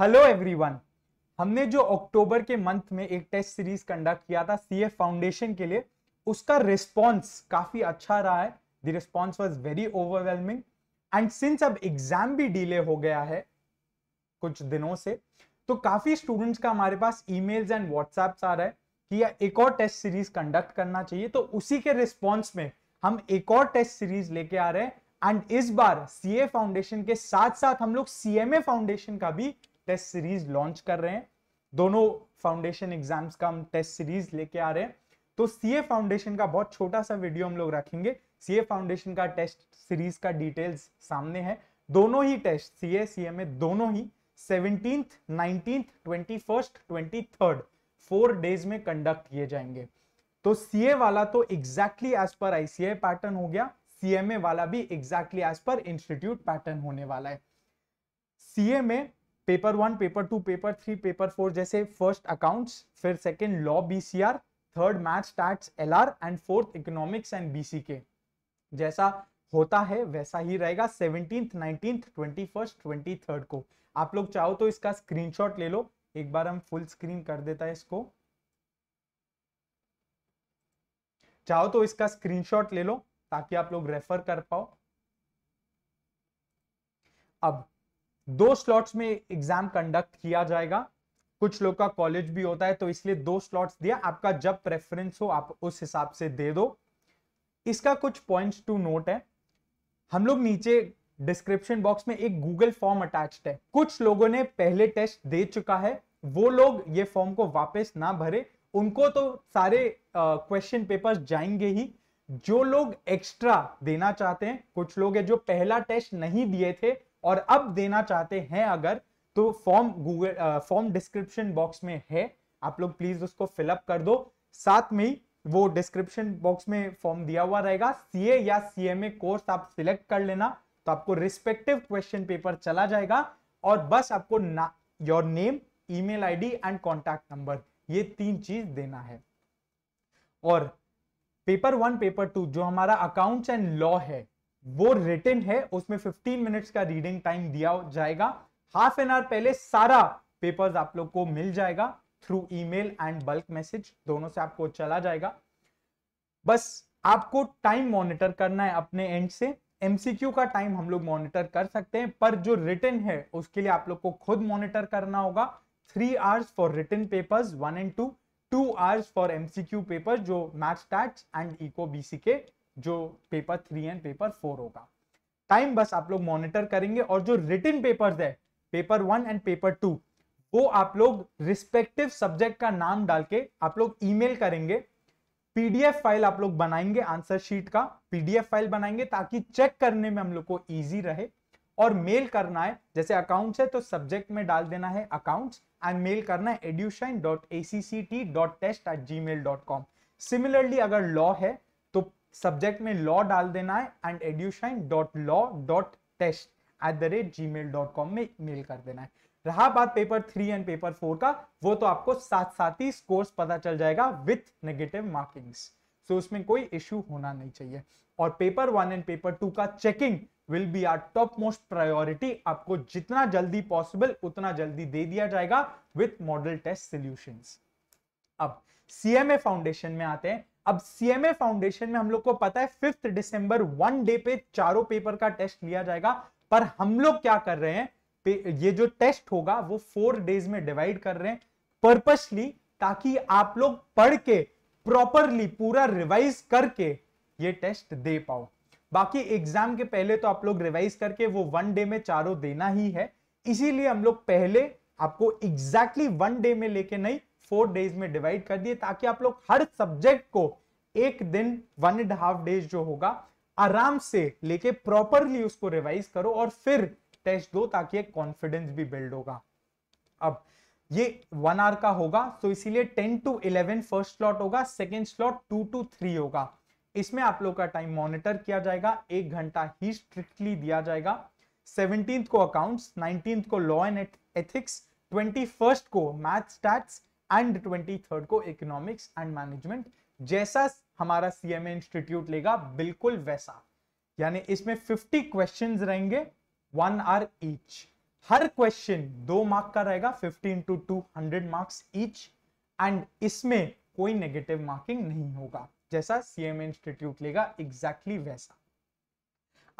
hello everyone हमने जो अक्टूबर के मंथ में एक टेस्ट सीरीज कंडक्ट किया था सीएफ फाउंडेशन के लिए उसका रिस्पांस काफी अच्छा रहा है the response was very overwhelming and since अब एग्जाम भी डिले हो गया है कुछ दिनों से तो काफी स्टूडेंट्स का हमारे पास ईमेल्स एंड व्हाट्सएप्स आ रहा है कि या एक और टेस्ट सीरीज कंडक्ट करना चाहिए तो उसी के रिस्पॉन्स में हम एक और टेस्ट सीरीज लेके आ रहे हैं एंड इस बार सीए फाउंडेशन के साथ साथ हम लोग सीएमए फाउंडेशन का भी टेस्ट सीरीज लॉन्च कर रहे हैं दोनों फाउंडेशन एग्जाम्स का हम टेस्ट सीरीज लेके आ रहे हैं तो सीए फाउंडेशन का बहुत छोटा सा वीडियो हम लोग रखेंगे सीए फाउंडेशन का टेस्ट सीरीज का डिटेल्स सामने है दोनों ही टेस्ट सीए सीएमए दोनों ही seventeenth nineteenth twenty first twenty third four days में कंडक्ट किए जाएंगे तो सीए वाला तो एग्जैक्टली एज पर आईसीए पैटर्न हो गया सीएमए वाला भी एग्जैक्टली एज पर इंस्टीट्यूट पैटर्न होने वाला है सीए में paper one paper two paper three paper four जैसे फर्स्ट अकाउंट्स फिर second law BCR third maths stats LR and fourth economics and BCK जैसा होता है वैसा ही रहेगा seventeen nineteen twenty first twenty third को आप लोग चाहो तो इसका स्क्रीनशॉट ले लो एक बार हम फुल स्क्रीन कर देता है इसको चाहो तो इसका स्क्रीनशॉट ले लो ताकि आप लोग रेफर कर पाओ अब दो स्लॉट्स में एग्जाम कंडक्ट किया जाएगा कुछ लोग का कॉलेज भी होता है तो इसलिए दो स्लॉट्स दिया आपका जब प्रेफरेंस हो आप उस हिसाब से दे दो इसका कुछ पॉइंट्स टू नोट है हम लोग नीचे डिस्क्रिप्शन बॉक्स में एक गूगल फॉर्म अटैच्ड है कुछ लोगों ने पहले टेस्ट दे चुका है वो लोग ये फॉर्म को वापस ना भरे उनको तो सारे क्वेश्चन uh, पेपर जाएंगे ही जो लोग एक्स्ट्रा देना चाहते हैं कुछ लोग है जो पहला टेस्ट नहीं दिए थे और अब देना चाहते हैं अगर तो form Google form description box में है आप लोग प्लीज उसको फिलअप कर दो साथ में ही वो डिस्क्रिप्शन बॉक्स में फॉर्म दिया हुआ रहेगा सीए या सीएमए कोर्स आप सिलेक्ट कर लेना तो आपको रिस्पेक्टिव क्वेश्चन पेपर चला जाएगा और बस आपको ना your name email ID and contact number ये तीन चीज देना है और पेपर वन पेपर टू जो हमारा अकाउंट्स एंड लॉ है वो रिटर्न है उसमें 15 मिनट्स का रीडिंग टाइम दिया जाएगा हाफ एन आवर पहले सारा पेपर्स आप लोग को मिल जाएगा through email and bulk message दोनों से आपको चला जाएगा बस आपको टाइम मॉनिटर करना है अपने एंड से एमसीक्यू का टाइम हम लोग मॉनिटर कर सकते हैं पर जो रिटर्न है उसके लिए आप लोग को खुद मॉनिटर करना होगा three hours for written papers one and two two hours for MCQ paper जो maths stats and eco BC K जो paper three and paper four होगा टाइम बस आप लोग मॉनिटर करेंगे और जो रिटर्न पेपर है paper one and paper two वो आप लोग रिस्पेक्टिव सब्जेक्ट का नाम डाल के आप लोग ईमेल करेंगे पीडीएफ फाइल आप लोग बनाएंगे आंसर शीट का पीडीएफ फाइल बनाएंगे ताकि चेक करने में हम लोग को इजी रहे और मेल करना है जैसे अकाउंट्स है तो सब्जेक्ट में डाल देना है अकाउंट्स एंड मेल करना है Edushine dot A C C T dot test at Gmail dot com similarly अगर लॉ है सब्जेक्ट में लॉ डाल देना है and Edushine dot law dot test at the rate Gmail dot com में मेल कर देना है रहा बात paper three and paper four का वो तो आपको साथ साथ ही स्कोर्स पता चल जाएगा विथ नेगेटिव मार्किंग्स सो उसमें कोई इश्यू होना नहीं चाहिए और paper one and paper two का checking will be our top most priority आपको जितना जल्दी पॉसिबल उतना जल्दी दे दिया जाएगा विथ मॉडल टेस्ट सोल्यूशन अब सीएमए फाउंडेशन में आते हैं अब सीएमए फाउंडेशन में हम लोग को पता है फिफ्थ डिसंबर वन डे पे चारों पेपर का टेस्ट लिया जाएगा पर हम लोग क्या कर रहे हैं ये जो टेस्ट होगा वो फोर डेज में डिवाइड कर रहे हैं पर्पसली ताकि आप लोग पढ़ के प्रॉपरली पूरा रिवाइज करके ये टेस्ट दे पाओ बाकी एग्जाम के पहले तो आप लोग रिवाइज करके वो वन डे में चारों देना ही है इसीलिए हम लोग पहले आपको एग्जैक्टली exactly वन डे में लेके नहीं फोर डेज में डिवाइड कर दिए ताकि आप लोग हर सब्जेक्ट को एक दिन वन एंड हाफ डेज जो होगा आराम से लेके प्रॉपरली उसको रिवाइज करो और फिर टेस्ट दो ताकि एक कॉन्फिडेंस भी बिल्ड होगा अब ये वन आवर का होगा तो इसीलिए ten to eleven first slot होगा second slot two to three होगा इसमें आप लोग का टाइम मॉनिटर किया जाएगा एक घंटा ही स्ट्रिक्टली दिया जाएगा सेवनटीन को अकाउंट्स नाइनटीन को law and ethics twenty first को maths stats and twenty third को इकोनॉमिक्स एंड मैनेजमेंट जैसा हमारा सीएमए इंस्टीट्यूट लेगा बिल्कुल वैसा यानी इसमें 50 क्वेश्चंस रहेंगे वन आर ईच हर क्वेश्चन दो मार्क का रहेगा 50 into two hundred marks each and इसमें कोई नेगेटिव मार्किंग नहीं होगा जैसा सीएम इंस्टीट्यूट लेगा एग्जैक्टली exactly वैसा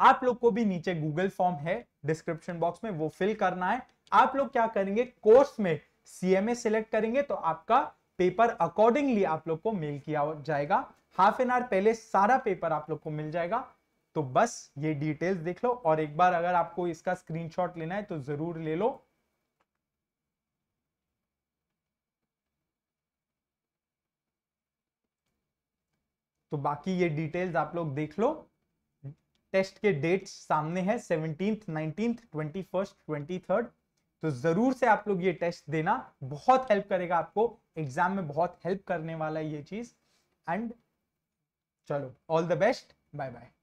आप लोग को भी नीचे गूगल फॉर्म है डिस्क्रिप्शन बॉक्स में वो फिल करना है आप लोग क्या करेंगे कोर्स में सीएमए सिलेक्ट करेंगे तो आपका पेपर अकॉर्डिंगली आप लोग को मेल किया जाएगा हाफ एन आवर पहले सारा पेपर आप लोग को मिल जाएगा तो बस ये डिटेल्स देख लो और एक बार अगर आपको इसका स्क्रीनशॉट लेना है तो जरूर ले लो तो बाकी ये डिटेल्स आप लोग देख लो टेस्ट के डेट्स सामने है seventeen nineteen twenty first twenty third तो जरूर से आप लोग ये टेस्ट देना बहुत हेल्प करेगा आपको एग्जाम में बहुत हेल्प करने वाला है ये चीज एंड चलो all the best bye bye